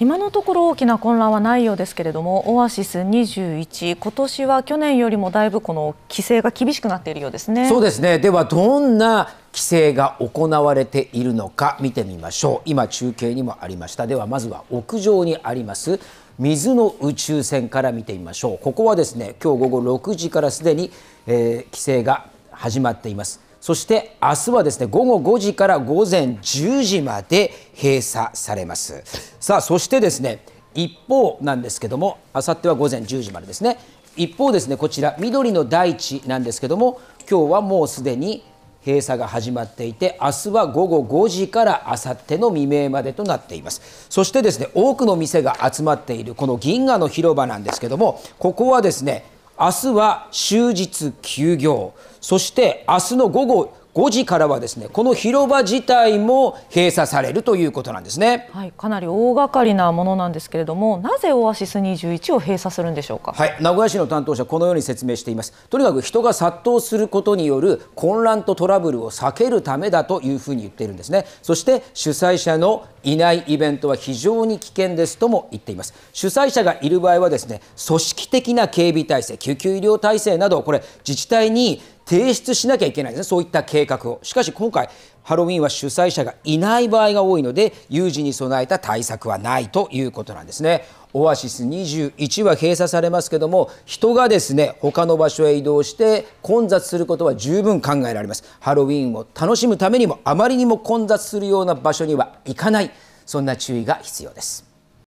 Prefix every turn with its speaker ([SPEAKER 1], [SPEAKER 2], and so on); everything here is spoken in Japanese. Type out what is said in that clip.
[SPEAKER 1] 今のところ大きな混乱はないようですけれどもオアシス21今年は去年よりもだいぶこの規制が厳しくなっているようですねそうです
[SPEAKER 2] ねではどんな規制が行われているのか見てみましょう今中継にもありましたではまずは屋上にあります水の宇宙船から見てみましょうここはですね今日午後6時からすでに、えー、規制が始まっていますそして明日はですね午後5時から午前10時まで閉鎖されますさあそしてですね一方なんですけどもあさっては午前10時までですね一方ですねこちら緑の大地なんですけども今日はもうすでに閉鎖が始まっていて明日は午後5時からあさっての未明までとなっていますそしてですね多くの店が集まっているこの銀河の広場なんですけどもここはですね明日は終日休業そして明日の午後5時からはですねこの広場自体も閉鎖されるということなんです
[SPEAKER 1] ね、はい、かなり大掛かりなものなんですけれどもなぜオアシス21を閉鎖するんでしょうか、
[SPEAKER 2] はい、名古屋市の担当者このように説明していますとにかく人が殺到することによる混乱とトラブルを避けるためだというふうに言っているんですねそして主催者のいないイベントは非常に危険ですとも言っています主催者がいる場合はですね組織的な警備体制救急医療体制などこれ自治体に提出しなきゃいけないですねそういった計画をしかし今回ハロウィンは主催者がいない場合が多いので有事に備えた対策はないということなんですねオアシス21は閉鎖されますけども人がですね他の場所へ移動して混雑することは十分考えられますハロウィンを楽しむためにもあまりにも混雑するような場所には行かないそんな注意が必要です